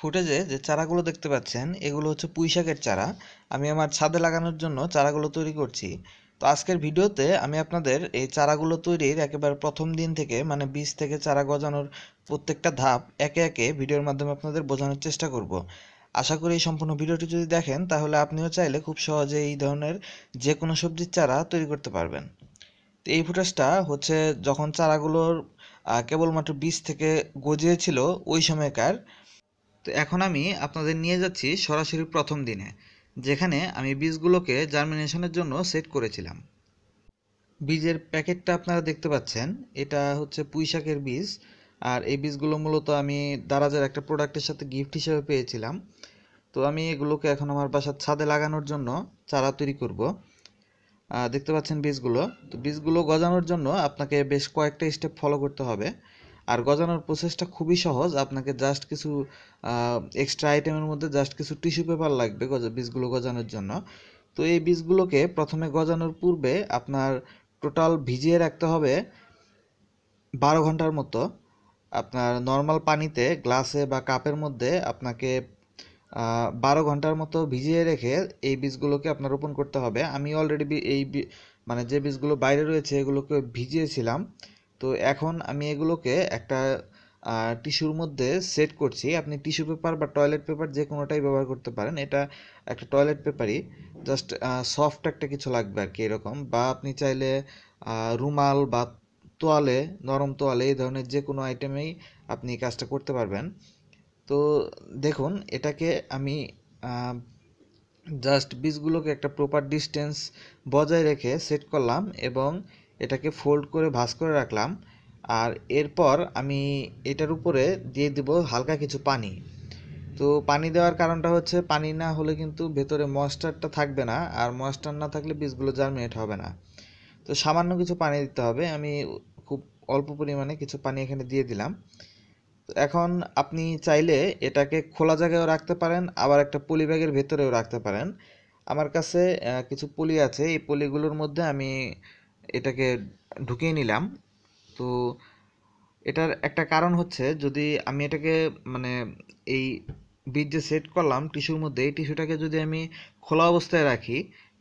ফুটেজে যে চারাগুলো দেখতে পাচ্ছেন এগুলো হচ্ছে পুঁই শাকের চারা আমি আমার ছাদে লাগানোর জন্য চারাগুলো তৈরি করছি তো আজকের ভিডিওতে আমি আপনাদের এই চারাগুলো তৈরির একেবারে প্রথম দিন থেকে মানে বীজ থেকে চারা গজানোর প্রত্যেকটা ধাপ একে একে ভিডিওর মাধ্যমে আপনাদের বোঝানোর চেষ্টা করব। আশা করি এই সম্পূর্ণ ভিডিওটি যদি দেখেন তাহলে আপনিও চাইলে খুব সহজে এই ধরনের যে কোনো সবজির চারা তৈরি করতে পারবেন তো এই ফুটেজটা হচ্ছে যখন চারাগুলোর কেবলমাত্র বীজ থেকে গজিয়েছিল ওই সময়কার তো এখন আমি আপনাদের নিয়ে যাচ্ছি সরাসরি প্রথম দিনে যেখানে আমি বীজগুলোকে জার্মিনেশনের জন্য সেট করেছিলাম বীজের প্যাকেটটা আপনারা দেখতে পাচ্ছেন এটা হচ্ছে পুঁইশাকের বীজ আর এই বীজগুলো মূলত আমি দারাজের একটা প্রোডাক্টের সাথে গিফট হিসেবে পেয়েছিলাম তো আমি এগুলোকে এখন আমার বাসার ছাদে লাগানোর জন্য চারা তৈরি করব দেখতে পাচ্ছেন বীজগুলো তো বীজগুলো গজানোর জন্য আপনাকে বেশ কয়েকটা স্টেপ ফলো করতে হবে আর গজানোর প্রসেসটা খুবই সহজ আপনাকে জাস্ট কিছু এক্সট্রা আইটেমের মধ্যে জাস্ট কিছু টিস্যু পেপার লাগবে গজা বীজগুলো গজানোর জন্য তো এই বীজগুলোকে প্রথমে গজানোর পূর্বে আপনার টোটাল ভিজিয়ে রাখতে হবে বারো ঘন্টার মতো আপনার নর্মাল পানিতে গ্লাসে বা কাপের মধ্যে আপনাকে বারো ঘন্টার মতো ভিজিয়ে রেখে এই বীজগুলোকে আপনার রোপণ করতে হবে আমি অলরেডি এই মানে যে বীজগুলো বাইরে রয়েছে এগুলোকে ভিজিয়েছিলাম তো এখন আমি এগুলোকে একটা টিস্যুর মধ্যে সেট করছি আপনি টিস্যু পেপার বা টয়লেট পেপার যে কোনোটাই ব্যবহার করতে পারেন এটা একটা টয়লেট পেপারই জাস্ট সফট একটা কিছু লাগবে আর কি এরকম বা আপনি চাইলে রুমাল বা তোয়ালে নরম তোয়ালে এই ধরনের যে কোনো আইটেমেই আপনি কাজটা করতে পারবেন তো দেখুন এটাকে আমি জাস্ট বীজগুলোকে একটা প্রপার ডিস্টেন্স বজায় রেখে সেট করলাম এবং এটাকে ফোল্ড করে ভাজ করে রাখলাম আর এরপর আমি এটার উপরে দিয়ে দিব হালকা কিছু পানি তো পানি দেওয়ার কারণটা হচ্ছে পানি না হলে কিন্তু ভেতরে ময়েশ্চারটা থাকবে না আর ময়েশ্চার না থাকলে বীজগুলো জার্মিনেট হবে না তো সামান্য কিছু পানি দিতে হবে আমি খুব অল্প পরিমাণে কিছু পানি এখানে দিয়ে দিলাম এখন আপনি চাইলে এটাকে খোলা জায়গায়ও রাখতে পারেন আবার একটা পলি ব্যাগের ভেতরেও রাখতে পারেন আমার কাছে কিছু পলি আছে এই পলিগুলোর মধ্যে আমি এটাকে ঢুকিয়ে নিলাম তো এটার একটা কারণ হচ্ছে যদি আমি এটাকে মানে এই বীজ যে সেট করলাম টিস্যুর মধ্যে এই টিস্যুটাকে যদি আমি খোলা অবস্থায় রাখি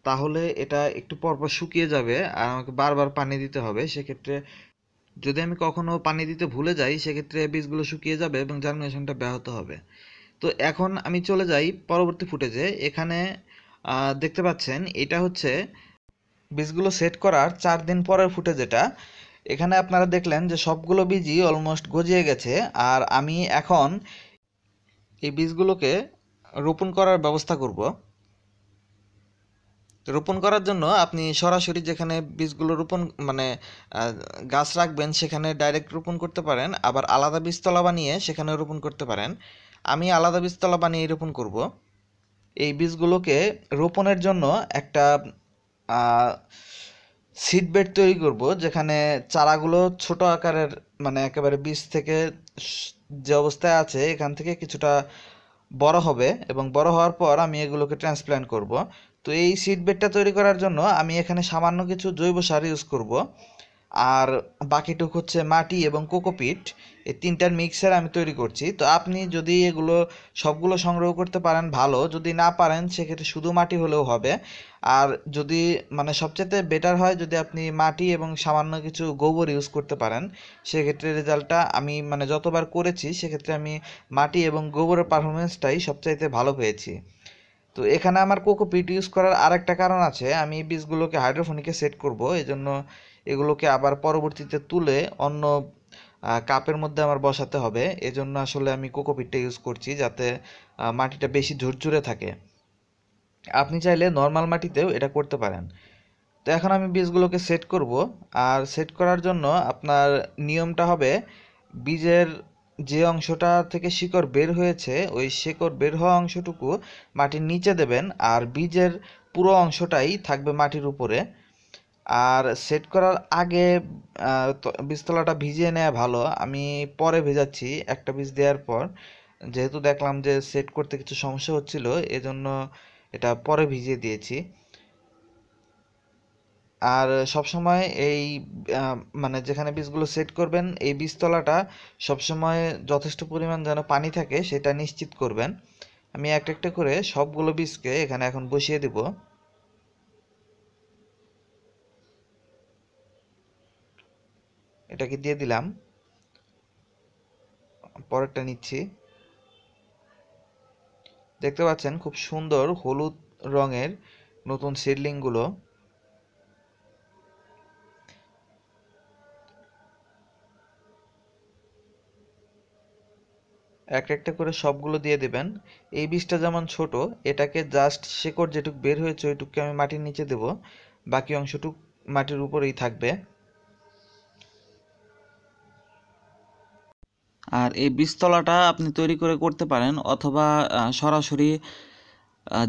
তাহলে এটা একটু পরপর শুকিয়ে যাবে আর আমাকে বারবার পানি দিতে হবে সেক্ষেত্রে যদি আমি কখনও পানি দিতে ভুলে যাই সেক্ষেত্রে বীজগুলো শুকিয়ে যাবে এবং জার্মিনেশনটা ব্যাহত হবে তো এখন আমি চলে যাই পরবর্তী ফুটেজে এখানে দেখতে পাচ্ছেন এটা হচ্ছে বীজগুলো সেট করার চার দিন পরের ফুটে যেটা এখানে আপনারা দেখলেন যে সবগুলো বীজই অলমোস্ট গজিয়ে গেছে আর আমি এখন এই বীজগুলোকে রোপণ করার ব্যবস্থা করব রোপণ করার জন্য আপনি সরাসরি যেখানে বীজগুলো রোপণ মানে গাছ রাখবেন সেখানে ডাইরেক্ট রোপণ করতে পারেন আবার আলাদা বীজতলা বানিয়ে সেখানে রোপণ করতে পারেন আমি আলাদা বীজতলা বানিয়ে রোপণ করব এই বীজগুলোকে রোপণের জন্য একটা সিড বেড তৈরি করব যেখানে চারাগুলো ছোট আকারের মানে একেবারে বীজ থেকে যে অবস্থায় আছে এখান থেকে কিছুটা বড় হবে এবং বড় হওয়ার পর আমি এগুলোকে ট্রান্সপ্ল্যান্ট করব তো এই সিড বেডটা তৈরি করার জন্য আমি এখানে সামান্য কিছু জৈব সার ইউজ করব আর বাকিটুক হচ্ছে মাটি এবং কোকোপিট এই তিনটার মিক্সার আমি তৈরি করছি তো আপনি যদি এগুলো সবগুলো সংগ্রহ করতে পারেন ভালো যদি না পারেন সেক্ষেত্রে শুধু মাটি হলেও হবে আর যদি মানে সবচেয়ে বেটার হয় যদি আপনি মাটি এবং সামান্য কিছু গোবর ইউজ করতে পারেন সেক্ষেত্রে রেজাল্টটা আমি মানে যতবার করেছি সেক্ষেত্রে আমি মাটি এবং গোবরের পারফরমেন্সটাই সবচাইতে ভালো পেয়েছি তো এখানে আমার কোকোপিট ইউজ করার আরেকটা কারণ আছে আমি বীজগুলোকে হাইড্রোফোনিকে সেট করব এজন্য এগুলোকে আবার পরবর্তীতে তুলে অন্য কাপের মধ্যে আমার বসাতে হবে এজন্য আসলে আমি কোকোপিটটা ইউজ করছি যাতে মাটিটা বেশি ঝুরঝুরে থাকে আপনি চাইলে নর্মাল মাটিতেও এটা করতে পারেন তো এখন আমি বীজগুলোকে সেট করব আর সেট করার জন্য আপনার নিয়মটা হবে বীজের যে অংশটা থেকে শিকড় বের হয়েছে ওই শিকড় বের হওয়া অংশটুকু মাটির নিচে দেবেন আর বীজের পুরো অংশটাই থাকবে মাটির উপরে আর সেট করার আগে বীজতলাটা ভিজিয়ে নেওয়া ভালো আমি পরে ভেজাচ্ছি একটা বীজ দেওয়ার পর যেহেতু দেখলাম যে সেট করতে কিছু সমস্যা হচ্ছিল এজন্য এটা পরে ভিজিয়ে দিয়েছি আর সবসময় এই মানে যেখানে বীজগুলো সেট করবেন এই বীজতলাটা সবসময় যথেষ্ট পরিমাণ যেন পানি থাকে সেটা নিশ্চিত করবেন আমি একটা একটা করে সবগুলো বীজকে এখানে এখন বসিয়ে দেবো এটাকে দিয়ে দিলাম পরেরটা নিচ্ছি দেখতে পাচ্ছেন খুব সুন্দর হলুদ রঙের নতুন সিডলিংগুলো এক একটা করে সবগুলো দিয়ে দেবেন এই বীজটা যেমন ছোট এটাকে জাস্ট শেকড় যেটুক বের হয়েছে ওইটুককে আমি মাটির নিচে দেব বাকি অংশটুক মাটির উপরেই থাকবে আর এই বীজতলাটা আপনি তৈরি করে করতে পারেন অথবা সরাসরি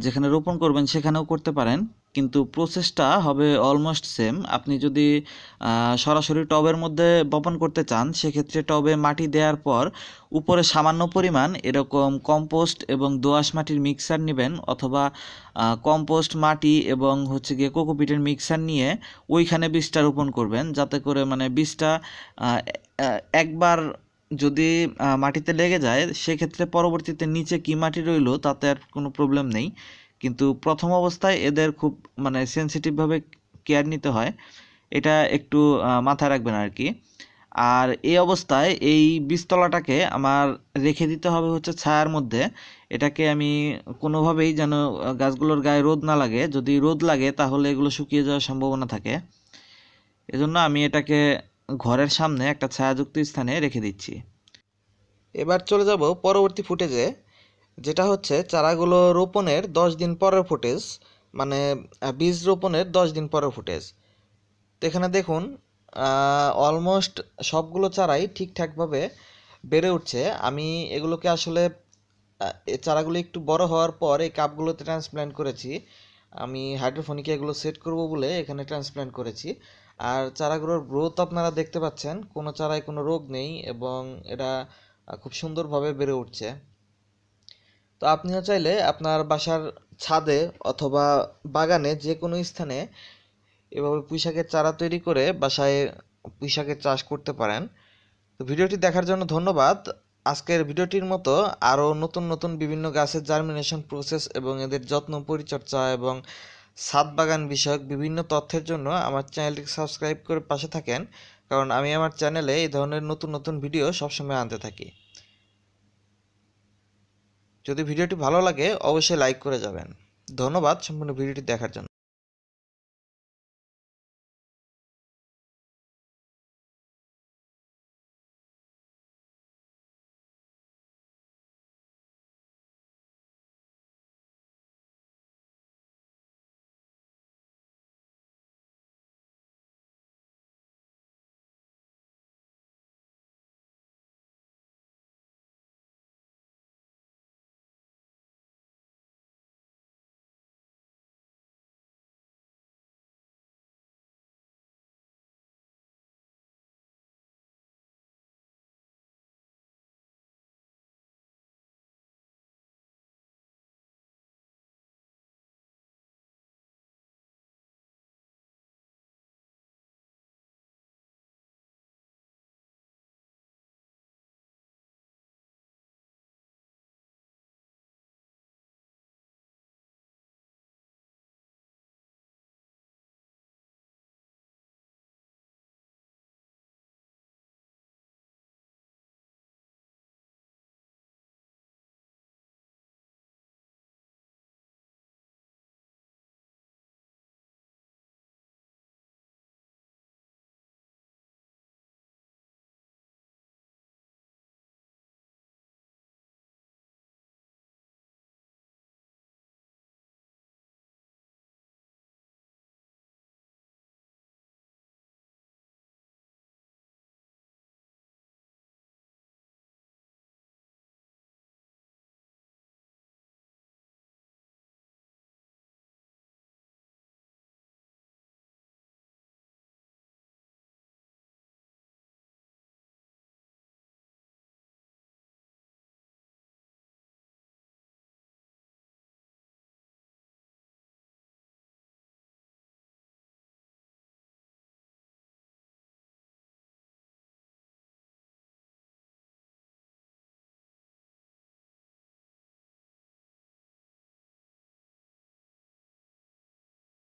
যেখানে রোপণ করবেন সেখানেও করতে পারেন কিন্তু প্রসেসটা হবে অলমোস্ট সেম আপনি যদি সরাসরি টবের মধ্যে বপন করতে চান সেক্ষেত্রে টবে মাটি দেওয়ার পর উপরে সামান্য পরিমাণ এরকম কম্পোস্ট এবং দোআঁশ মাটির মিক্সার নেবেন অথবা কম্পোস্ট মাটি এবং হচ্ছে গিয়ে কোকোপিটের মিক্সার নিয়ে ওইখানে বীজটা রোপণ করবেন যাতে করে মানে বীজটা একবার যদি মাটিতে লেগে যায় সেক্ষেত্রে পরবর্তীতে নিচে কি মাটি রইলো তাতে আর কোনো প্রবলেম নেই কিন্তু প্রথম অবস্থায় এদের খুব মানে সেন্সিটিভভাবে কেয়ার নিতে হয় এটা একটু মাথায় রাখবেন আর কি আর এই অবস্থায় এই বীজতলাটাকে আমার রেখে দিতে হবে হচ্ছে ছায়ার মধ্যে এটাকে আমি কোনোভাবেই যেন গাছগুলোর গায়ে রোদ না লাগে যদি রোদ লাগে তাহলে এগুলো শুকিয়ে যাওয়ার সম্ভাবনা থাকে এজন্য আমি এটাকে ঘরের সামনে একটা ছায়াযুক্ত স্থানে রেখে দিচ্ছি এবার চলে যাব পরবর্তী ফুটেজে যেটা হচ্ছে চারাগুলো রোপণের দশ দিন পরের ফুটেজ মানে বীজ রোপণের দশ দিন পরের ফুটেজ তো এখানে দেখুন অলমোস্ট সবগুলো চারাই ঠিকঠাকভাবে বেড়ে উঠছে আমি এগুলোকে আসলে চারাগুলো একটু বড় হওয়ার পর এই কাপগুলোতে ট্রান্সপ্ল্যান্ট করেছি আমি হাইড্রোফোনিকে এগুলো সেট করব বলে এখানে ট্রান্সপ্ল্যান্ট করেছি আর চারাগুলোর গ্রোথ আপনারা দেখতে পাচ্ছেন কোনো চারায় কোনো রোগ নেই এবং এটা খুব সুন্দরভাবে বেড়ে উঠছে তো আপনিও চাইলে আপনার বাসার ছাদে অথবা বাগানে যে কোনো স্থানে এভাবে পুঁইশাকের চারা তৈরি করে বাসায় পুঁইশাকের চাষ করতে পারেন তো ভিডিওটি দেখার জন্য ধন্যবাদ আজকের ভিডিওটির মতো আরও নতুন নতুন বিভিন্ন গাছের জার্মিনেশন প্রসেস এবং এদের যত্ন পরিচর্যা এবং সাদ বাগান বিষয়ক বিভিন্ন তথ্যের জন্য আমার চ্যানেলটি সাবস্ক্রাইব করে পাশে থাকেন কারণ আমি আমার চ্যানেলে এই ধরনের নতুন নতুন ভিডিও সবসময় আনতে থাকি যদি ভিডিওটি ভালো লাগে অবশ্যই লাইক করে যাবেন ধন্যবাদ সম্পূর্ণ ভিডিওটি দেখার জন্য